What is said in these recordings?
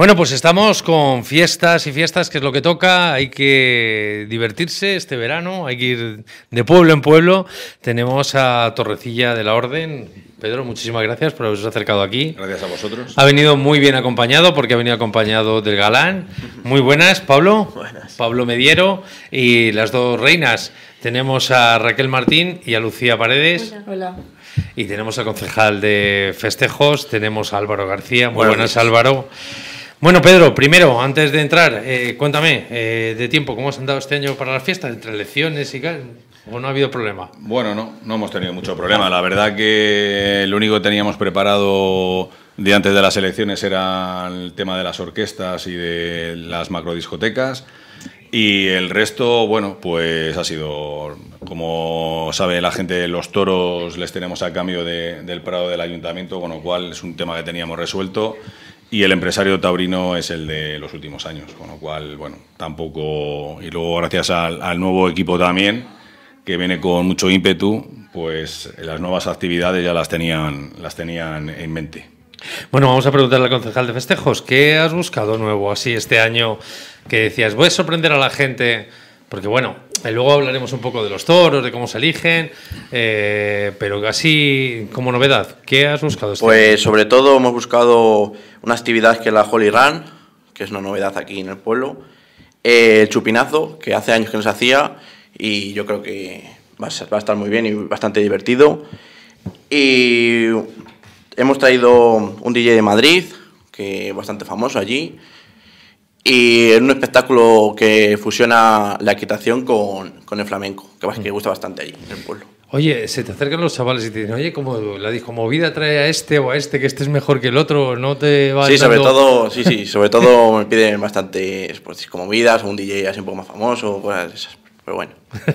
Bueno, pues estamos con fiestas y fiestas, que es lo que toca. Hay que divertirse este verano, hay que ir de pueblo en pueblo. Tenemos a Torrecilla de la Orden. Pedro, muchísimas gracias por haberos acercado aquí. Gracias a vosotros. Ha venido muy bien acompañado, porque ha venido acompañado del galán. Muy buenas, Pablo. Buenas. Pablo Mediero y las dos reinas. Tenemos a Raquel Martín y a Lucía Paredes. Hola. Y tenemos al concejal de festejos, tenemos a Álvaro García. Muy buenas Álvaro. Bueno, Pedro, primero, antes de entrar, eh, cuéntame, eh, de tiempo, ¿cómo has andado este año para las fiestas? ¿Entre elecciones y tal? ¿O no ha habido problema? Bueno, no, no hemos tenido mucho problema. La verdad que lo único que teníamos preparado de antes de las elecciones era el tema de las orquestas y de las macrodiscotecas. Y el resto, bueno, pues ha sido, como sabe la gente, los toros les tenemos a cambio del Prado del Ayuntamiento, con lo cual es un tema que teníamos resuelto. Y el empresario taurino es el de los últimos años, con lo cual, bueno, tampoco. Y luego, gracias al, nuevo equipo también, que viene con mucho ímpetu, pues las nuevas actividades ya las tenían, las tenían en mente. Bueno, vamos a preguntarle al concejal de festejos, ¿qué has buscado nuevo así este año que decías, voy a sorprender a la gente porque bueno, eh, luego hablaremos un poco de los toros, de cómo se eligen, eh, pero así como novedad, ¿qué has buscado? Este pues sobre todo hemos buscado una actividad que es la Holy Run, que es una novedad aquí en el pueblo, eh, el chupinazo, que hace años que no se hacía y yo creo que va a, va a estar muy bien y bastante divertido. Y hemos traído un DJ de Madrid, que es bastante famoso allí, y es un espectáculo que fusiona la equitación con, el flamenco, que, que gusta bastante ahí, en el pueblo. Oye, se te acercan los chavales y te dicen, oye, como la movida trae a este o a este, que este es mejor que el otro, no te va Sí, sobre todo, sí, sí, sobre todo me piden bastante pues, vidas, un DJ así un poco más famoso, cosas esas, pero bueno.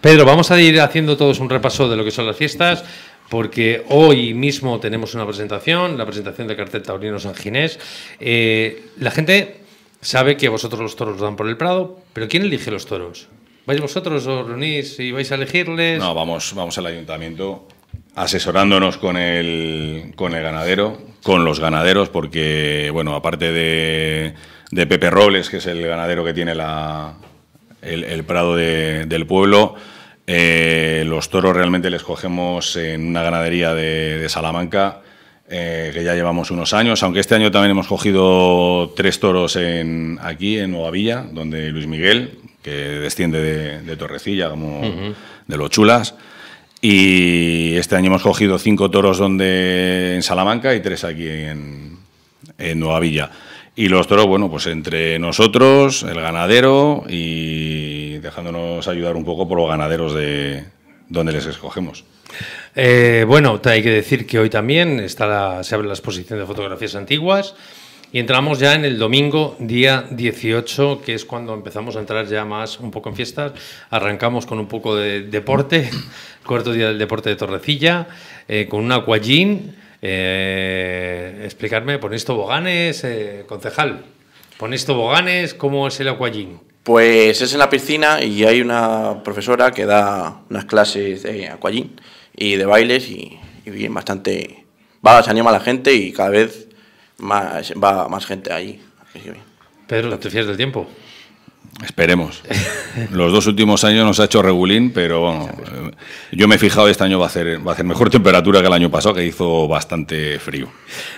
Pedro, vamos a ir haciendo todos un repaso de lo que son las fiestas, porque hoy mismo tenemos una presentación, la presentación del cartel Taurino San Ginés. Eh, la gente Sabe que vosotros los toros dan por el Prado, pero ¿quién elige los toros? ¿Vais vosotros os reunís y vais a elegirles? No, vamos, vamos al ayuntamiento asesorándonos con el, con el ganadero, con los ganaderos, porque, bueno, aparte de, de Pepe Robles, que es el ganadero que tiene la, el, prado del pueblo, eh, los toros realmente les cogemos en una ganadería de, de Salamanca eh, que ya llevamos unos años, aunque este año también hemos cogido tres toros en, aquí en Nueva Villa, donde Luis Miguel, que desciende de, Torrecilla, como de los chulas, y este año hemos cogido cinco toros donde en Salamanca y tres aquí en, en Nueva Villa. Y los toros, bueno, pues entre nosotros, el ganadero y dejándonos ayudar un poco por los ganaderos de, ¿Dónde les escogemos. Eh, bueno, hay que decir que hoy también está se abre la exposición de fotografías antiguas y entramos ya en el domingo, día 18, que es cuando empezamos a entrar ya más un poco en fiestas. Arrancamos con un poco de deporte, cuarto día del deporte de Torrecilla, eh, con un aquagym. Eh, explicarme, esto, Boganes, eh, concejal? esto, Boganes, ¿Cómo es el aquagym? Pues es en la piscina y hay una profesora que da unas clases de eh, acuallín y de bailes y, bien, bastante... Va, se anima la gente y cada vez más, va más gente allí. Pero ¿la del tiempo? Esperemos. Los dos últimos años nos ha hecho regulín, pero yo me he fijado este año va a hacer va a hacer mejor temperatura que el año pasado, que hizo bastante frío.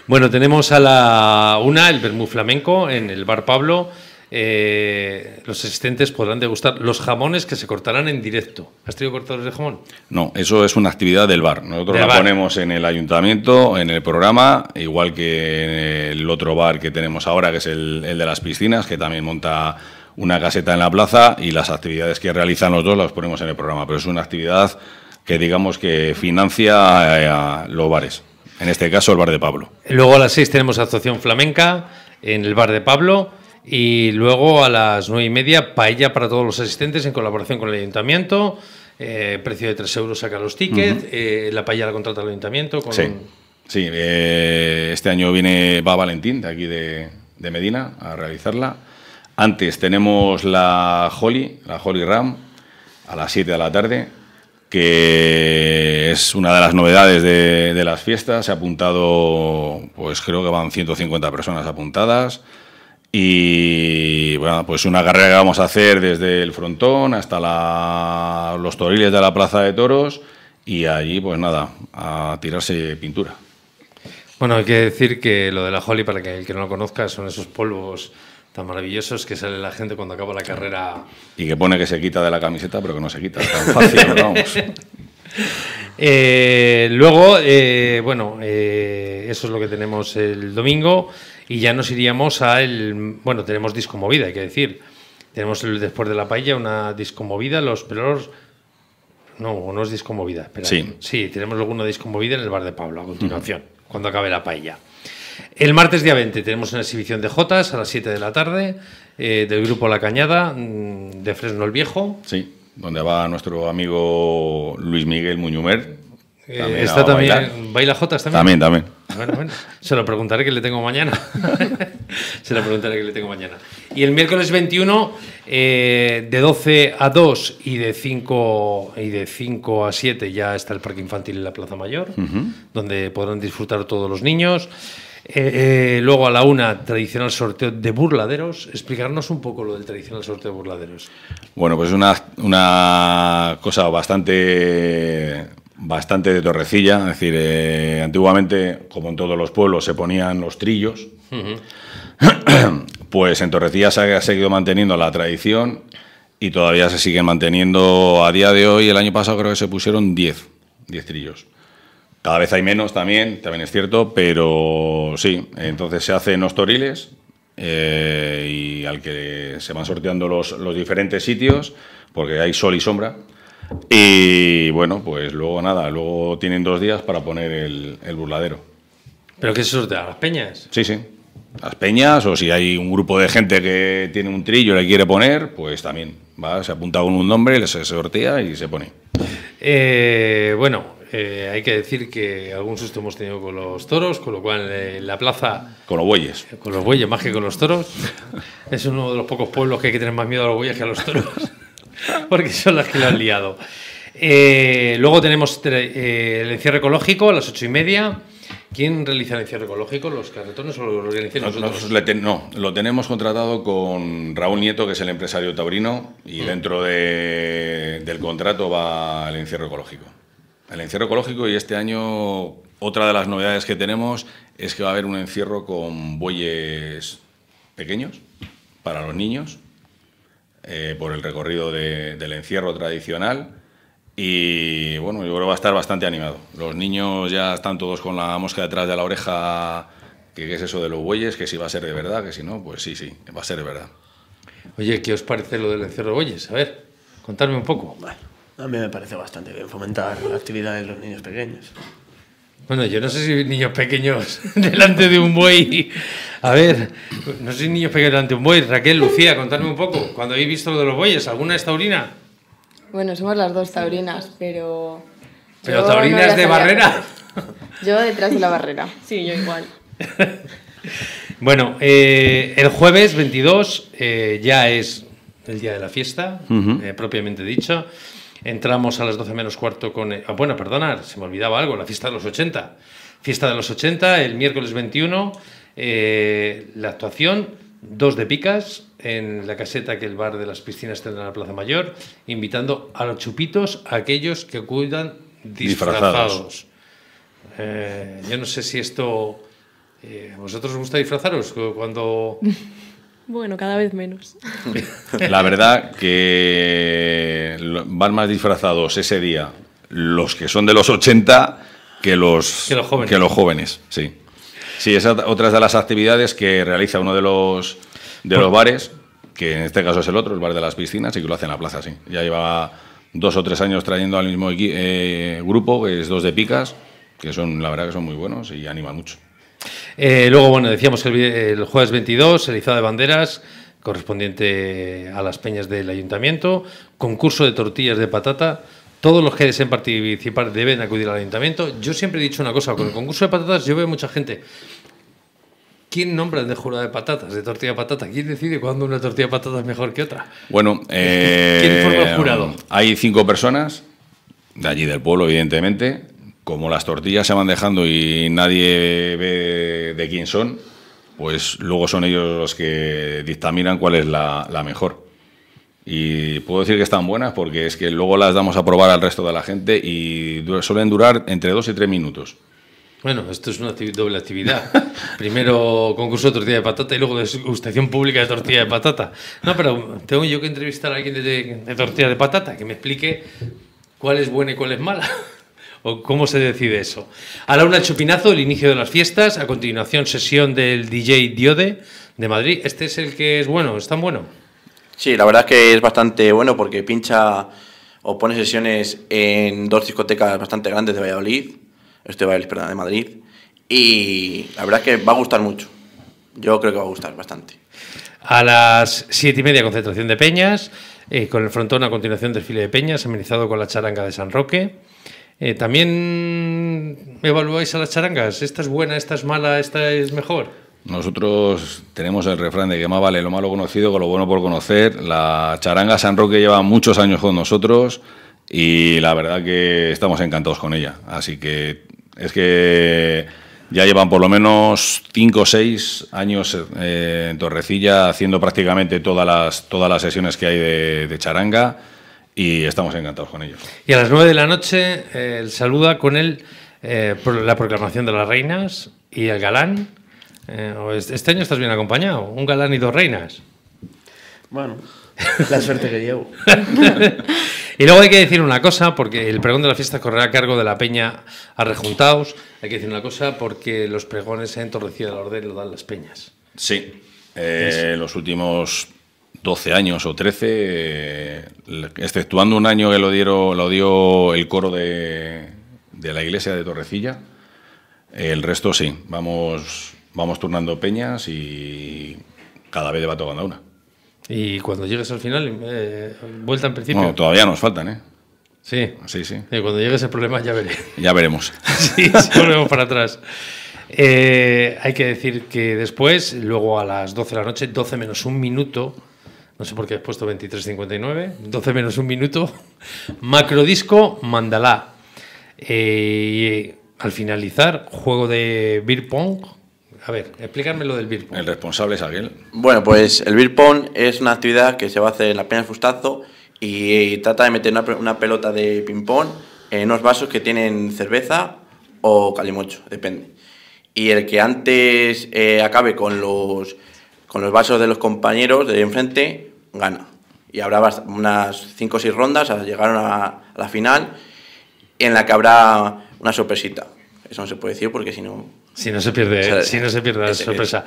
Bueno, tenemos a la una el Bermú Flamenco en el Bar Pablo. Eh, los asistentes podrán degustar los jamones que se cortarán en directo. ¿Has tenido cortadores de jamón? No, eso es una actividad del bar. Nosotros la ponemos en el ayuntamiento, en el programa, igual que el otro bar que tenemos ahora, que es el, de las piscinas, que también monta una caseta en la plaza y las actividades que realizan los dos las ponemos en el programa. Pero es una actividad que digamos que financia eh, a los bares. En este caso, el bar de Pablo. Luego a las seis tenemos actuación flamenca en el bar de Pablo. Y luego a las nueve y media, paella para todos los asistentes en colaboración con el ayuntamiento. Eh, precio de 3 euros saca los tickets. Eh, la paella la contrata el ayuntamiento. Sí, eh, este año viene, va Valentín de aquí de, Medina a realizarla. Antes tenemos la Holly, la Holly Ram, a las 7 de la tarde, que es una de las novedades de, de, las fiestas. Se ha apuntado, pues creo que van 150 personas apuntadas. Y bueno, pues una carrera que vamos a hacer desde el frontón hasta la, los toriles de la Plaza de Toros y allí pues nada, a tirarse pintura. Bueno, hay que decir que lo de la Holly, para que el que no lo conozca, son esos polvos tan maravillosos que sale la gente cuando acaba la carrera. Y que pone que se quita de la camiseta, pero que no se quita, tan fácil, vamos. Eh, luego, eh, bueno, eh, eso es lo que tenemos el domingo y ya nos iríamos a el, bueno, tenemos disco movida, hay que decir. Tenemos el, después de la paella una disco movida, los pelos no, no es disco movida, espera. Sí. sí, tenemos luego una disco movida en el bar de Pablo a continuación, cuando acabe la paella. El martes día 20 tenemos una exhibición de Jotas a las 7 de la tarde del grupo La Cañada mm, de Fresno el Viejo. Sí donde va nuestro amigo Luis Miguel Muñumer. Eh, está también. ¿Baila Jotas también? También, también. Se lo preguntaré que le tengo mañana. Se lo preguntaré que le tengo mañana. Y el miércoles 21, eh, de 12 a 2 y de, 5, y de 5 a 7 ya está el Parque Infantil en la Plaza Mayor, donde podrán disfrutar todos los niños. Eh, eh, luego a la una, tradicional sorteo de burladeros. Explicarnos un poco lo del tradicional sorteo de burladeros. Bueno, pues una, una cosa bastante, bastante de torrecilla. Es decir, eh, antiguamente, como en todos los pueblos, se ponían los trillos. pues en Torrecilla se ha seguido manteniendo la tradición y todavía se siguen manteniendo a día de hoy. El año pasado creo que se pusieron 10, 10 trillos. Cada vez hay menos también, también es cierto, pero sí, entonces se hacen los toriles eh, y al que se van sorteando los, los, diferentes sitios, porque hay sol y sombra. Y bueno, pues luego nada, luego tienen dos días para poner el, burladero. ¿Pero qué se sortea? ¿Las peñas? Sí, sí las peñas o si hay un grupo de gente que tiene un trillo y le quiere poner, pues también se apunta con un nombre, se sortea y se pone. Eh, bueno, eh, hay que decir que algún susto hemos tenido con los toros, con lo cual eh, la plaza... Con los bueyes. Eh, con los bueyes, más que con los toros. es uno de los pocos pueblos que hay que tener más miedo a los bueyes que a los toros, porque son las que lo han liado. luego tenemos el encierro ecológico a las ocho y media. ¿Quién realiza el encierro ecológico? ¿Los carretones o lo organizadores? no, lo tenemos contratado con Raúl Nieto, que es el empresario taurino, y mm. dentro del contrato va el encierro ecológico. El encierro ecológico y este año otra de las novedades que tenemos es que va a haber un encierro con bueyes pequeños para los niños eh, por el recorrido del encierro tradicional. Y bueno, yo creo que va a estar bastante animado. Los niños ya están todos con la mosca detrás de la oreja, que qué es eso de los bueyes, que si va a ser de verdad, que si no, pues sí, sí, va a ser de verdad. Oye, ¿qué os parece lo del encierro de bueyes? A ver, contadme un poco. A mí me parece bastante bien fomentar la actividad de los niños pequeños. Bueno, yo no sé si niños pequeños delante de un buey. A ver, no sé si niños pequeños delante de un buey. Raquel, Lucía, contadme un poco. Cuando habéis visto lo de los bueyes, ¿alguna es taurina? Bueno, somos las dos taurinas, pero. ¿Pero taurinas de barrera? Yo detrás de la barrera. Sí, yo igual. bueno, eh, el jueves 22 eh, ya es el día de la fiesta, eh, propiamente dicho. Entramos a las 12 menos cuarto con... Eh, ah, bueno, perdonar se me olvidaba algo, la fiesta de los 80. Fiesta de los 80, el miércoles 21, eh, la actuación, dos de picas en la caseta que el bar de las piscinas tendrá en la Plaza Mayor, invitando a los chupitos a aquellos que cuidan disfrazados. Eh, yo no sé si esto... Eh, ¿Vosotros os gusta disfrazaros? Cuando Bueno, cada vez menos. La verdad que van más disfrazados ese día los que son de los 80 que los, que los, jóvenes. Sí, sí esa otra de las actividades que realiza uno de los, de los bares, que en este caso es el otro, el bar de las piscinas, y que lo hace en la plaza, sí. Ya lleva dos o tres años trayendo al mismo eh, grupo, que es dos de picas, que son, la verdad que son muy buenos y anima mucho. Eh, luego, bueno, decíamos el, el jueves 22, el izado de banderas, correspondiente a las peñas del ayuntamiento, concurso de tortillas de patata. Todos los que deseen participar deben acudir al ayuntamiento. Yo siempre he dicho una cosa, con el concurso de patatas yo veo mucha gente. ¿Quién nombra de jurado de patatas, de tortilla de patata? ¿Quién decide cuándo una tortilla de patata es mejor que otra? Bueno, ¿quién el eh, jurado? Hay cinco personas, de allí del pueblo, evidentemente, como las tortillas se van dejando y nadie ve de quién son, pues luego son ellos los que dictaminan cuál es la, la mejor. Y puedo decir que están buenas porque es que luego las damos a probar al resto de la gente y suelen durar entre dos y tres minutos. Bueno, esto es una doble actividad. Primero concurso de tortilla de patata y luego degustación pública de tortilla de patata. No, pero tengo yo que entrevistar a alguien de tortilla de patata que me explique cuál es buena y cuál es mala. ¿O cómo se decide eso? A la una el chupinazo, el inicio de las fiestas, a continuación sesión del DJ Diode de Madrid. Este es el que es bueno, es tan bueno. Sí, la verdad es que es bastante bueno porque pincha o pone sesiones en dos discotecas bastante grandes de Valladolid, este Valladolid, perdón, de Madrid, y la verdad es que va a gustar mucho. Yo creo que va a gustar bastante. A las siete y media concentración de peñas, eh, con el frontón a continuación desfile de peñas, amenizado con la charanga de San Roque. Eh, ¿También evaluáis a las charangas? ¿Esta es buena, esta es mala, esta es mejor? Nosotros tenemos el refrán de que más vale lo malo conocido que lo bueno por conocer. La charanga San Roque lleva muchos años con nosotros y la verdad que estamos encantados con ella. Así que es que ya llevan por lo menos 5 o 6 años eh, en Torrecilla haciendo prácticamente todas las, todas las sesiones que hay de charanga y estamos encantados con ellos. Y a las nueve de la noche eh, saluda con él eh, la proclamación de las reinas y el galán. Eh, este año estás bien acompañado, un galán y dos reinas. Bueno, la suerte que llevo. y luego hay que decir una cosa, porque el pregón de la fiesta correrá a cargo de la Peña a rejuntados. Hay que decir una cosa, porque los pregones se han entorrecido la Orden y lo dan las peñas. Sí, eh, los últimos 12 años o 13, eh, exceptuando un año que lo, dieron, lo dio el coro de, de la iglesia de Torrecilla, el resto sí, vamos, vamos turnando peñas y cada vez le va tocando una. ¿Y cuando llegues al final, eh, vuelta en principio? todavía nos faltan, ¿eh? Sí. Sí, sí. Y eh, cuando llegues el problema ya veré. Ya veremos. sí, sí, volvemos para atrás. hay que decir que después, luego a las 12 de la noche, 12 menos un minuto, no sé por qué he puesto 23.59, 12 menos un minuto. Macrodisco mandala eh, ...y eh, al finalizar, juego de Beer Pong. A ver, explícame lo del Beer Pong. El responsable es alguien. Bueno, pues el Beer Pong es una actividad que se va a hacer en la Peña de Fustazo y, eh, trata de meter una, pelota de ping-pong en unos vasos que tienen cerveza o calimocho, depende. Y el que antes acabe con los, con los vasos de los compañeros de enfrente gana. Y habrá unas 5 o 6 rondas, llegaron llegar a la final, en la que habrá una sorpresita. Eso no se puede decir porque si no... Si no se pierde, eh, si no se pierde la sorpresa.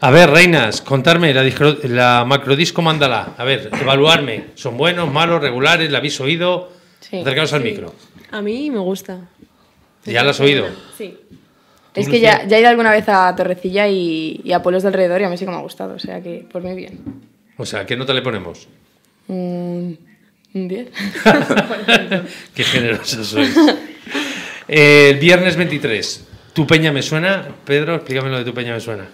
A ver, reinas, contarme la, la macrodisco Mandala. A ver, evaluarme. ¿Son buenos, malos, regulares? ¿La habéis oído? Sí, al micro. A mí me gusta. ¿Ya la has oído? Sí. Es que ya, ya, he ido alguna vez a Torrecilla y, a pueblos de alrededor y a mí sí que me ha gustado, o sea que por mí bien. O sea, ¿qué nota le ponemos? Mm, un 10. Qué generoso sois. Eh, el viernes 23. ¿Tu peña me suena? Pedro, explícame lo de tu peña me suena.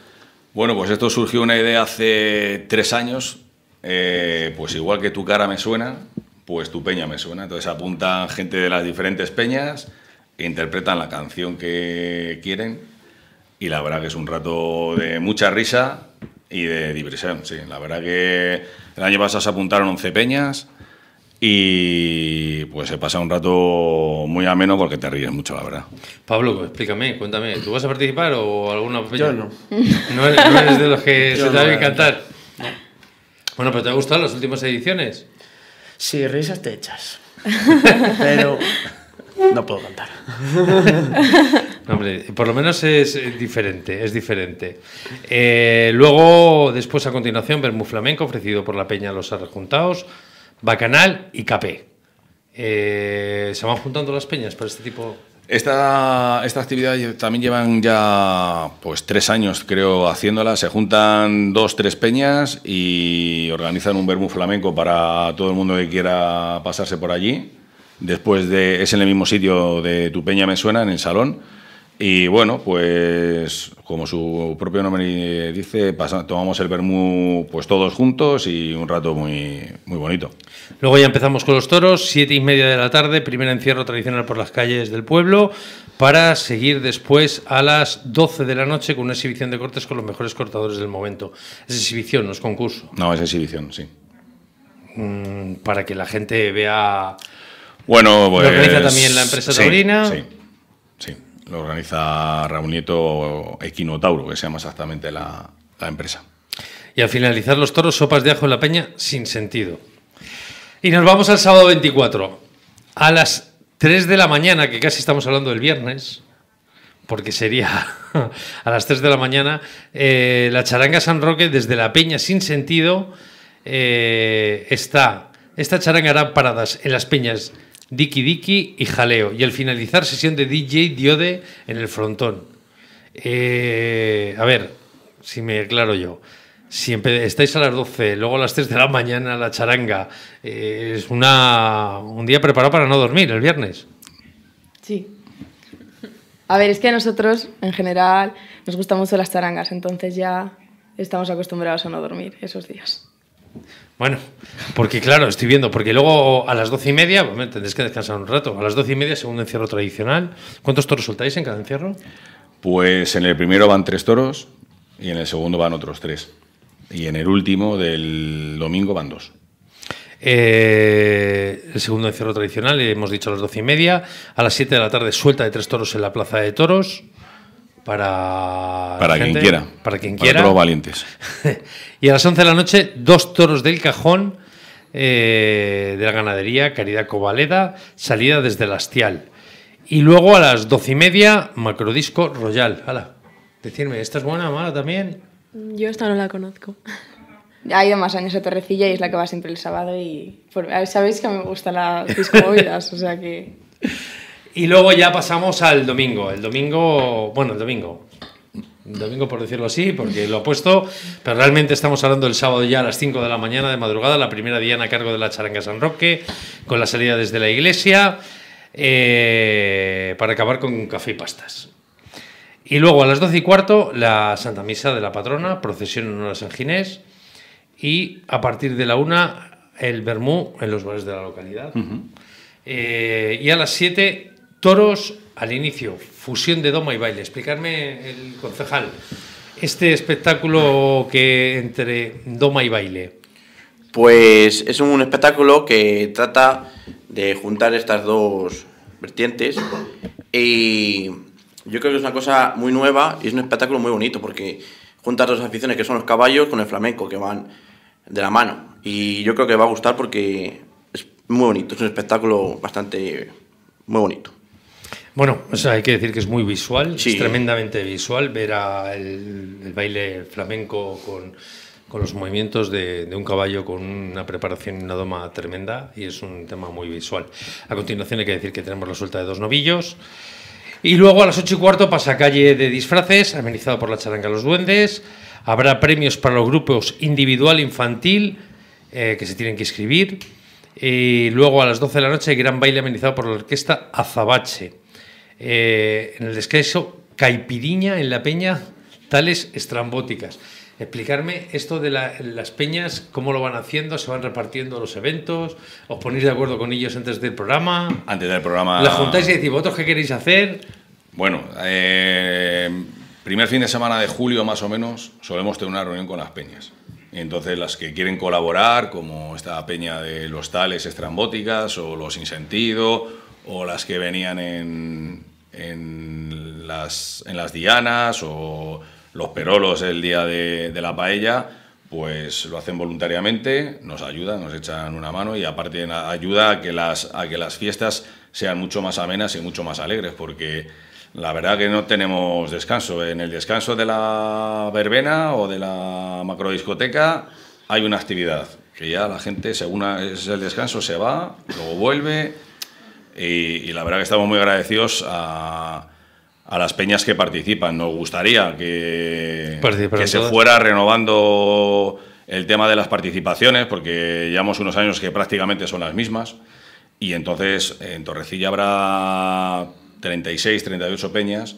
Bueno, pues esto surgió una idea hace tres años. Eh, pues igual que tu cara me suena, pues tu peña me suena. Entonces apuntan gente de las diferentes peñas, interpretan la canción que quieren y la verdad que es un rato de mucha risa, y de diversión, sí. La verdad que el año pasado se apuntaron 11 peñas y pues se pasa un rato muy ameno porque te ríes mucho, la verdad. Pablo, explícame, cuéntame, ¿tú vas a participar o alguna peña? Yo no. ¿No eres, de los que se te va a encantar? Bueno, pero ¿te han gustado las últimas ediciones? Sí, risas te echas. pero no puedo cantar. Hombre, por lo menos es eh, diferente, es diferente. Eh, luego, después a continuación, Bermú Flamenco, ofrecido por la Peña Los Arrejuntados, Bacanal y Capé. Eh, ¿Se van juntando las peñas para este tipo? Esta, esta actividad también llevan ya pues tres años, creo, haciéndola. Se juntan dos, tres peñas y organizan un Bermú flamenco para todo el mundo que quiera pasarse por allí. Después de, es en el mismo sitio de Tu Peña Me Suena, en el salón y bueno, pues como su propio nombre dice, tomamos el vermú pues todos juntos y un rato muy, muy bonito. Luego ya empezamos con los toros, siete y media de la tarde, primer encierro tradicional por las calles del pueblo, para seguir después a las 12 de la noche con una exhibición de cortes con los mejores cortadores del momento. Es exhibición, no es concurso. No, es exhibición, sí. Mm, para que la gente vea. Bueno, pues. Lo también la empresa sí, taurina. Sí, sí lo organiza Raúl Nieto Equinotauro, que se llama exactamente la, empresa. Y al finalizar los toros, sopas de ajo en la peña sin sentido. Y nos vamos al sábado 24. A las 3 de la mañana, que casi estamos hablando del viernes, porque sería a las 3 de la mañana, eh, la charanga San Roque desde la Peña Sin Sentido eh, está. Esta charanga hará paradas en las peñas Diki Diki y Jaleo. Y al finalizar, sesión de DJ Diode en el frontón. Eh, a ver, si me aclaro yo. Si estáis a las 12, luego a las 3 de la mañana la charanga, eh, es una, un día preparado para no dormir el viernes. Sí. A ver, es que a nosotros, en general, nos gustan mucho las charangas, entonces ya estamos acostumbrados a no dormir esos días. Bueno, porque claro, estoy viendo, porque luego a las doce y media, tendréis que descansar un rato, a las doce y media, segundo encierro tradicional, ¿cuántos toros soltáis en cada encierro? Pues en el primero van tres toros y en el segundo van otros tres. Y en el último del domingo van dos. Eh, el segundo encierro tradicional, hemos dicho a las doce y media. A las siete de la tarde, suelta de tres toros en la plaza de toros para. quien quiera. Para quien quiera. Para los valientes. y a las 11 de la noche, dos toros del cajón eh, de la ganadería Caridad Cobaleda, salida desde el Astial. Y luego a las doce y media, Macrodisco Royal. Hala, decirme, ¿esta es buena o mala también? Yo esta no la conozco. Ha ido más años a Torrecilla y es la que va siempre el sábado y sabéis que me gustan las disco o sea que... Y luego ya pasamos al domingo. El domingo, bueno, el domingo. domingo por decirlo así, porque lo he puesto, pero realmente estamos hablando el sábado ya a las 5 de la mañana de madrugada, la primera diana a cargo de la charanga San Roque, con la salida desde la iglesia, eh, para acabar con café y pastas. Y luego a las 12 y cuarto, la Santa Misa de la Patrona, procesión en honor a San Ginés, y a partir de la una, el Bermú en los bares de la localidad. Eh, y a las 7, Toros al inicio, fusión de doma y baile. Explicarme, el concejal, este espectáculo que entre doma y baile. Pues es un espectáculo que trata de juntar estas dos vertientes y yo creo que es una cosa muy nueva y es un espectáculo muy bonito porque junta dos aficiones que son los caballos con el flamenco que van de la mano y yo creo que va a gustar porque es muy bonito, es un espectáculo bastante muy bonito. Bueno, hay que decir que es muy visual, es tremendamente visual ver el, baile flamenco con, los movimientos de, un caballo con una preparación y una doma tremenda y es un tema muy visual. A continuación hay que decir que tenemos la suelta de dos novillos. Y luego a las ocho y cuarto pasa calle de disfraces, amenizado por la charanga Los Duendes. Habrá premios para los grupos individual infantil eh, que se tienen que inscribir. Y luego a las 12 de la noche, gran baile amenizado por la orquesta Azabache. Eh, en el descanso, caipiriña en la peña, tales estrambóticas. Explicarme esto de las peñas, cómo lo van haciendo, se van repartiendo los eventos, os ponéis de acuerdo con ellos antes del programa. Antes del programa. La juntáis y decís, ¿vosotros qué queréis hacer? Bueno, eh, primer fin de semana de julio más o menos solemos tener una reunión con las peñas. Entonces, las que quieren colaborar, como esta peña de los tales estrambóticas o los sentido o las que venían en, en las, en las dianas o los perolos el día de, la paella, pues lo hacen voluntariamente, nos ayudan, nos echan una mano y aparte ayuda a que las, a que las fiestas sean mucho más amenas y mucho más alegres, porque la verdad que no tenemos descanso. En el descanso de la verbena o de la macrodiscoteca hay una actividad, que ya la gente según es el descanso se va, luego vuelve y, la verdad que estamos muy agradecidos a, a las peñas que participan. Nos gustaría que, que se fuera renovando el tema de las participaciones, porque llevamos unos años que prácticamente son las mismas. Y entonces en Torrecilla habrá 36, 38 peñas.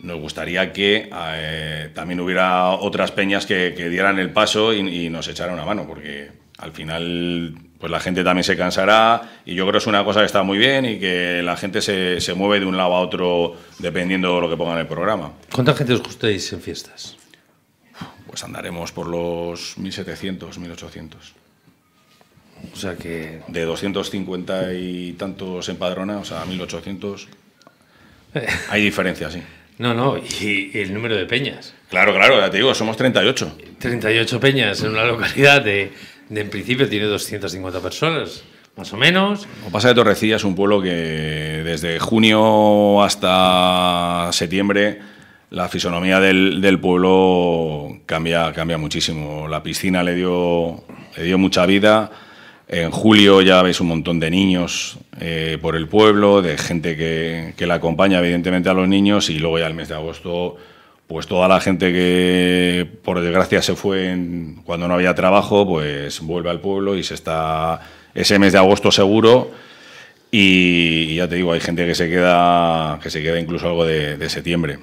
Nos gustaría que eh, también hubiera otras peñas que, dieran el paso y, y, nos echaran una mano, porque al final pues la gente también se cansará y yo creo que es una cosa que está muy bien y que la gente se, mueve de un lado a otro dependiendo de lo que pongan en el programa. ¿Cuánta gente os gustéis en fiestas? Pues andaremos por los 1700, 1800. O sea que... De 250 y tantos empadronados a 1800 hay diferencia, sí. No, no, y el número de peñas. Claro, claro, ya te digo, somos 38. 38 peñas en una localidad de en principio tiene 250 personas más o menos. O pasa de Torrecilla es un pueblo que desde junio hasta septiembre la fisonomía del, pueblo cambia, cambia muchísimo. La piscina le dio, le dio mucha vida. En julio ya veis un montón de niños eh, por el pueblo, de gente que, que la acompaña evidentemente a los niños y luego ya el mes de agosto pues toda la gente que por desgracia se fue cuando no había trabajo, pues vuelve al pueblo y se está ese mes de agosto seguro. Y, ya te digo, hay gente que se queda, que se queda incluso algo de, septiembre.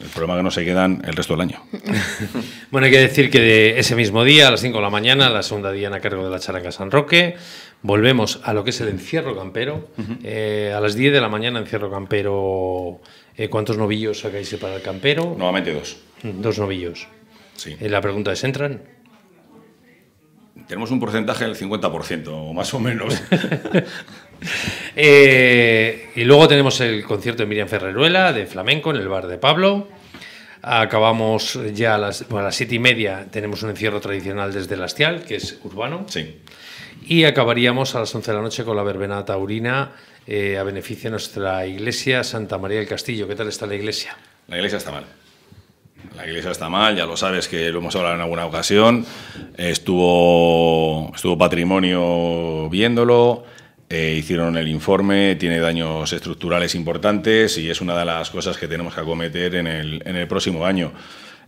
El problema es que no se quedan el resto del año. bueno, hay que decir que ese mismo día, a las 5 de la mañana, la segunda en a cargo de la Characa San Roque, volvemos a lo que es el encierro campero. Eh, a las 10 de la mañana, encierro campero eh, ¿Cuántos novillos sacáis para el campero? Nuevamente dos. Mm, dos novillos. Sí. Eh, la pregunta es, ¿entran? Tenemos un porcentaje del 50%, más o menos. Eh, y luego tenemos el concierto de Miriam Ferreruela de flamenco en el bar de Pablo. Acabamos ya a las, siete y media, tenemos un encierro tradicional desde el Astial, que es urbano. Sí. Y acabaríamos a las once de la noche con la verbena taurina eh, a beneficio de nuestra iglesia Santa María del Castillo. ¿Qué tal está la iglesia? La iglesia está mal. La iglesia está mal, ya lo sabes que lo hemos hablado en alguna ocasión. Estuvo, estuvo patrimonio viéndolo, eh, hicieron el informe, tiene daños estructurales importantes y es una de las cosas que tenemos que acometer en el, próximo año.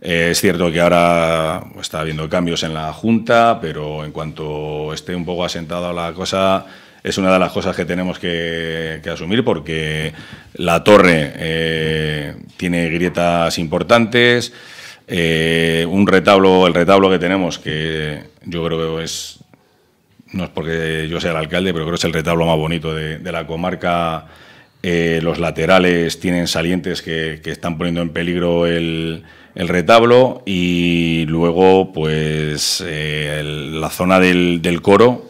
Eh, es cierto que ahora está habiendo cambios en la Junta, pero en cuanto esté un poco asentada la cosa, es una de las cosas que tenemos que, asumir porque la torre eh, tiene grietas importantes, eh, un retablo, el retablo que tenemos, que yo creo que es, no es porque yo sea el alcalde, pero creo que es el retablo más bonito de, la comarca. Eh, los laterales tienen salientes que, están poniendo en peligro el, retablo y luego pues la zona del, coro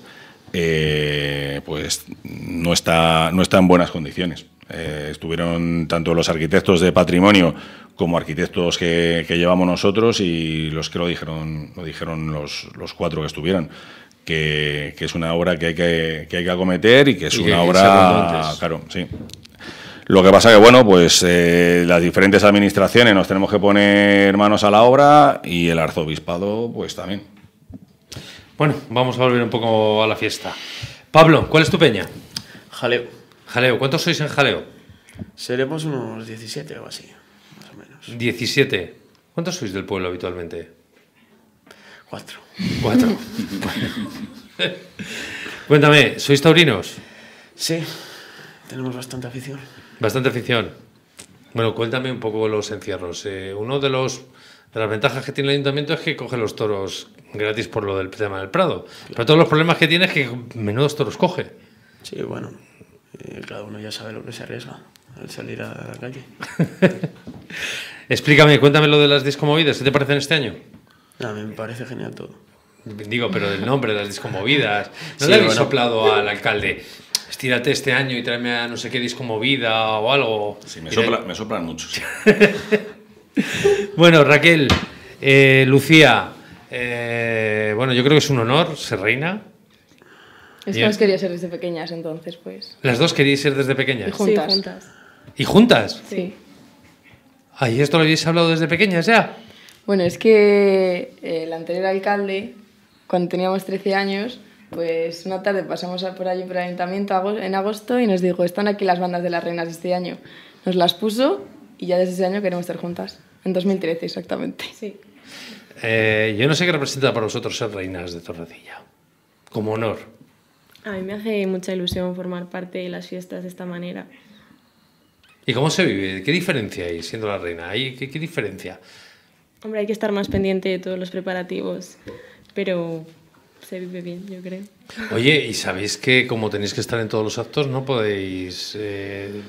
eh, pues no está, no está en buenas condiciones. Eh, estuvieron tanto los arquitectos de patrimonio como arquitectos que, llevamos nosotros y los que lo dijeron, lo dijeron los, cuatro que estuvieron. Que, es una obra que hay que, que acometer y que es una obra. Claro, sí. Lo que pasa que, bueno, pues eh, las diferentes administraciones nos tenemos que poner manos a la obra y el arzobispado, pues también. Bueno, vamos a volver un poco a la fiesta. Pablo, ¿cuál es tu peña? Jaleo. Jaleo, ¿cuántos sois en Jaleo? Seremos unos 17 o así, más o menos. 17. ¿Cuántos sois del pueblo habitualmente? Cuatro. Cuatro. Cuéntame, ¿sois taurinos? Sí, tenemos bastante afición. Bastante afición. Bueno, cuéntame un poco los encierros. Eh, uno de los de las ventajas que tiene el ayuntamiento es que coge los toros gratis por lo del tema del Prado. Pero todos los problemas que tiene es que menudos te los coge. Sí, bueno, eh, cada uno ya sabe lo que se arriesga al salir a la calle. Explícame, cuéntame lo de las discomovidas, ¿qué te parecen este año? A mí me parece genial todo. Digo, pero del nombre, de las discomovidas. ¿No le habéis soplado al alcalde? Estírate este año y tráeme a no sé qué discomovida o algo. Sí, me, sopla, me soplan muchos. bueno, Raquel, eh, Lucía, eh, bueno, yo creo que es un honor ser reina. Es que quería ser desde pequeñas, entonces, pues. ¿Las dos queríais ser desde pequeñas? Y juntas. juntas. ¿Y juntas? Sí. Ahí ¿esto lo habéis hablado desde pequeñas ya? Bueno, es que eh, el anterior alcalde, cuando teníamos 13 años, pues una tarde pasamos por allí por el ayuntamiento en agosto y nos dijo, están aquí las bandas de las reinas este año. Nos las puso y ya desde ese año queremos estar juntas. En 2013 exactamente. Sí. Eh, yo no sé qué representa para vosotros ser reinas de Torrecilla, como honor. A mí me hace mucha ilusión formar parte de las fiestas de esta manera. ¿Y cómo se vive? ¿Qué diferencia hay siendo la reina? qué, diferencia? Hombre, hay que estar más pendiente de todos los preparativos, pero se vive bien, yo creo. Oye, ¿y sabéis que como tenéis que estar en todos los actos, no podéis... Eh,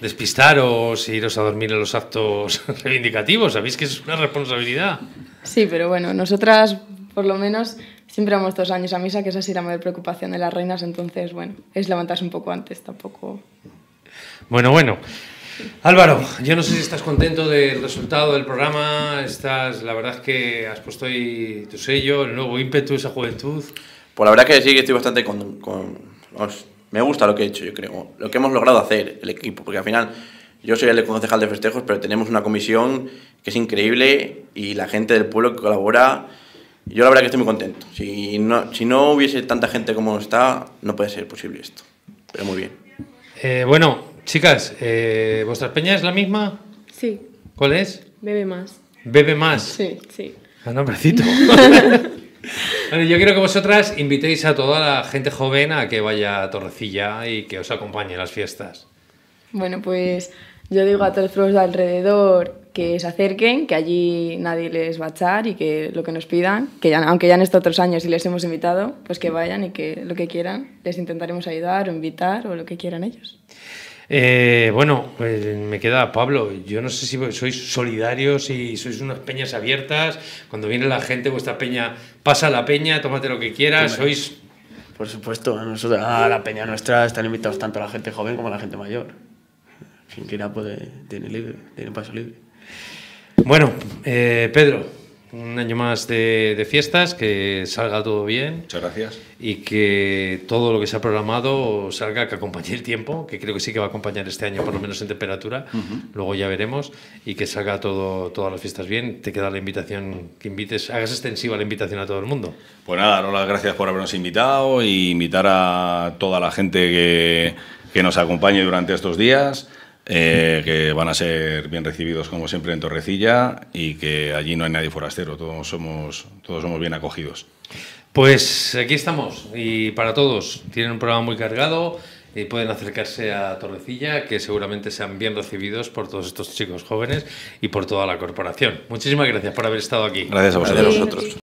despistaros e iros a dormir en los actos reivindicativos. Sabéis que es una responsabilidad. Sí, pero bueno, nosotras por lo menos siempre vamos dos años a misa, que esa sí la mayor preocupación de las reinas, entonces bueno, es levantarse un poco antes tampoco. Bueno, bueno. Álvaro, yo no sé si estás contento del resultado del programa, estás, la verdad es que has puesto ahí tu sello, el nuevo ímpetu, esa juventud. Pues la verdad que sí que estoy bastante con, con, me gusta lo que he hecho, yo creo, lo que hemos logrado hacer el equipo, porque al final yo soy el concejal de festejos, pero tenemos una comisión que es increíble y la gente del pueblo que colabora, yo la verdad que estoy muy contento. Si no, hubiese tanta gente como está, no puede ser posible esto, pero muy bien. Eh, bueno, chicas, eh, ¿vuestra peña es la misma? Sí. ¿Cuál es? Bebe más. ¿Bebe más? Sí, sí. Ah, yo quiero que vosotras invitéis a toda la gente joven a que vaya a Torrecilla y que os acompañe a las fiestas. Bueno, pues yo digo a todos los de alrededor que se acerquen, que allí nadie les va a echar y que lo que nos pidan, que aunque ya han estado otros años y les hemos invitado, pues que vayan y que lo que quieran les intentaremos ayudar o invitar o lo que quieran ellos. Eh, bueno, pues, me queda Pablo. Yo no sé si sois solidarios y si sois unas peñas abiertas. Cuando viene la gente, vuestra peña pasa la peña, tómate lo que quieras. sois. Por supuesto, a, nosotros, la peña nuestra están invitados tanto la gente joven como la gente mayor. Quien quiera puede, tiene, libre, tiene paso libre. Bueno, eh, Pedro, un año más de, fiestas, que salga todo bien. Muchas gracias. Y que todo lo que se ha programado salga, que acompañe el tiempo, que creo que sí que va a acompañar este año, por lo menos en temperatura. Luego ya veremos. Y que salga todo, todas las fiestas bien. Te queda la invitación, que invites, hagas extensiva la invitación a todo el mundo. Pues nada, no las gracias por habernos invitado y invitar a toda la gente que, que nos acompañe durante estos días eh, que van a ser bien recibidos como siempre en Torrecilla y que allí no hay nadie forastero, todos somos, todos somos bien acogidos. Pues aquí estamos y para todos, tienen un programa muy cargado y pueden acercarse a Torrecilla, que seguramente sean bien recibidos por todos estos chicos jóvenes y por toda la corporación. Muchísimas gracias por haber estado aquí. Gracias a vosotros. Gracias a vosotros.